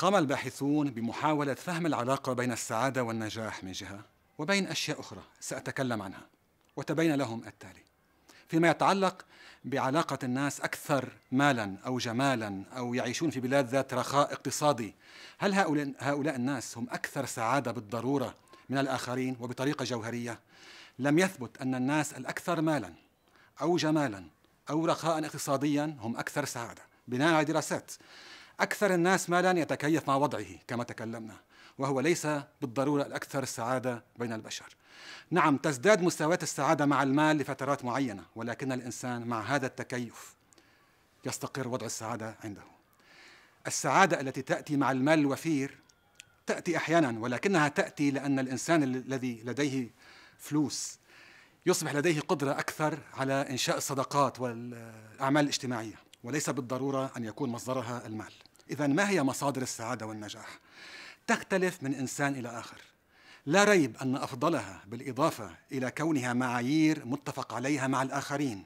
قام الباحثون بمحاولة فهم العلاقة بين السعادة والنجاح من جهة وبين أشياء أخرى سأتكلم عنها وتبين لهم التالي فيما يتعلق بعلاقة الناس أكثر مالا أو جمالا أو يعيشون في بلاد ذات رخاء اقتصادي هل هؤلاء, هؤلاء الناس هم أكثر سعادة بالضرورة من الآخرين وبطريقة جوهرية لم يثبت أن الناس الأكثر مالا أو جمالا أو رخاء اقتصاديا هم أكثر سعادة بناء على دراسات أكثر الناس مالا يتكيف مع وضعه كما تكلمنا وهو ليس بالضرورة الأكثر سعادة بين البشر نعم تزداد مستويات السعادة مع المال لفترات معينة ولكن الإنسان مع هذا التكيف يستقر وضع السعادة عنده السعادة التي تأتي مع المال الوفير تأتي أحيانا ولكنها تأتي لأن الإنسان الذي لديه فلوس يصبح لديه قدرة أكثر على إنشاء الصدقات والأعمال الاجتماعية وليس بالضرورة أن يكون مصدرها المال إذا ما هي مصادر السعادة والنجاح؟ تختلف من إنسان إلى آخر لا ريب أن أفضلها بالإضافة إلى كونها معايير متفق عليها مع الآخرين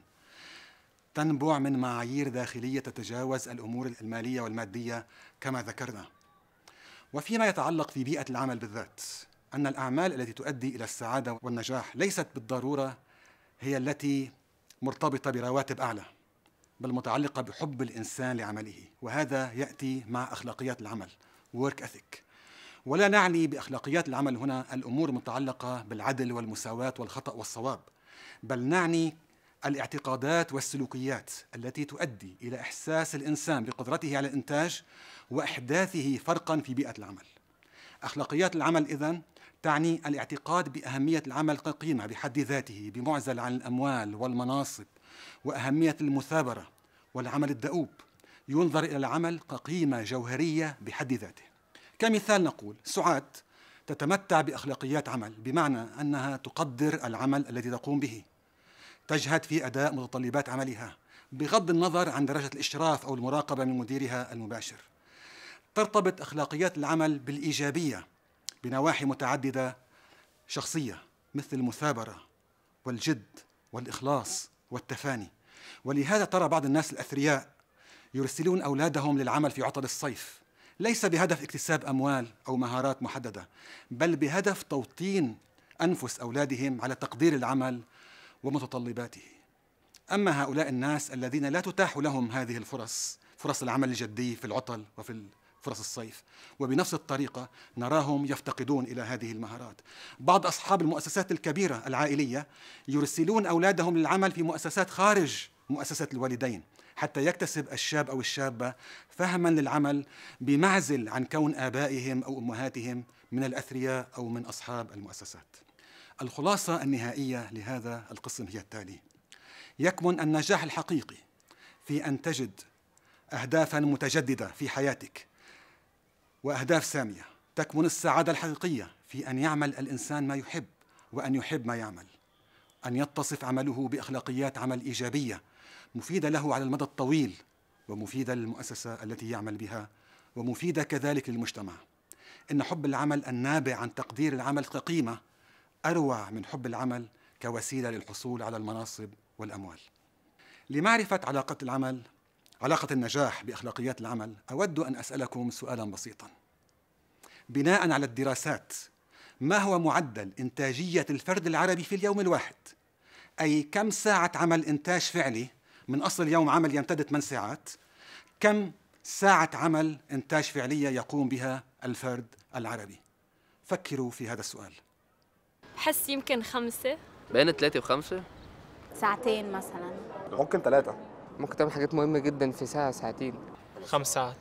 تنبع من معايير داخلية تتجاوز الأمور المالية والمادية كما ذكرنا وفيما يتعلق في بيئة العمل بالذات أن الأعمال التي تؤدي إلى السعادة والنجاح ليست بالضرورة هي التي مرتبطة برواتب أعلى بل متعلقة بحب الإنسان لعمله وهذا يأتي مع أخلاقيات العمل work ethic ولا نعني بأخلاقيات العمل هنا الأمور المتعلقة بالعدل والمساواة والخطأ والصواب بل نعني الاعتقادات والسلوكيات التي تؤدي إلى إحساس الإنسان بقدرته على الإنتاج وإحداثه فرقا في بيئة العمل أخلاقيات العمل إذن تعني الاعتقاد بأهمية العمل كقيمة بحد ذاته بمعزل عن الأموال والمناصب وأهمية المثابرة والعمل الدؤوب ينظر إلى العمل كقيمة جوهرية بحد ذاته كمثال نقول سعاد تتمتع بأخلاقيات عمل بمعنى أنها تقدر العمل الذي تقوم به تجهد في أداء متطلبات عملها بغض النظر عن درجة الإشراف أو المراقبة من مديرها المباشر ترتبط أخلاقيات العمل بالإيجابية بنواحي متعددة شخصية مثل المثابرة والجد والإخلاص والتفاني ولهذا ترى بعض الناس الأثرياء يرسلون أولادهم للعمل في عطل الصيف ليس بهدف اكتساب أموال أو مهارات محددة بل بهدف توطين أنفس أولادهم على تقدير العمل ومتطلباته أما هؤلاء الناس الذين لا تتاح لهم هذه الفرص فرص العمل الجدي في العطل وفي فرص الصيف وبنفس الطريقة نراهم يفتقدون إلى هذه المهارات بعض أصحاب المؤسسات الكبيرة العائلية يرسلون أولادهم للعمل في مؤسسات خارج مؤسسة الوالدين حتى يكتسب الشاب أو الشابة فهما للعمل بمعزل عن كون آبائهم أو أمهاتهم من الأثرياء أو من أصحاب المؤسسات الخلاصة النهائية لهذا القسم هي التالي يكمن النجاح الحقيقي في أن تجد أهدافا متجددة في حياتك وأهداف سامية تكمن السعادة الحقيقية في أن يعمل الإنسان ما يحب وأن يحب ما يعمل أن يتصف عمله بأخلاقيات عمل إيجابية مفيدة له على المدى الطويل ومفيدة للمؤسسة التي يعمل بها ومفيدة كذلك للمجتمع إن حب العمل النابع عن تقدير العمل كقيمة أروع من حب العمل كوسيلة للحصول على المناصب والأموال لمعرفة علاقة العمل علاقة النجاح بأخلاقيات العمل أود أن أسألكم سؤالا بسيطا بناء على الدراسات ما هو معدل إنتاجية الفرد العربي في اليوم الواحد؟ أي كم ساعة عمل إنتاج فعلي من أصل اليوم عمل يمتد 8 ساعات كم ساعة عمل إنتاج فعلية يقوم بها الفرد العربي فكروا في هذا السؤال بحس يمكن خمسة بين ثلاثة وخمسة ساعتين مثلا ممكن ثلاثة ممكن تعمل حاجات مهمة جدا في ساعة ساعتين خمس ساعات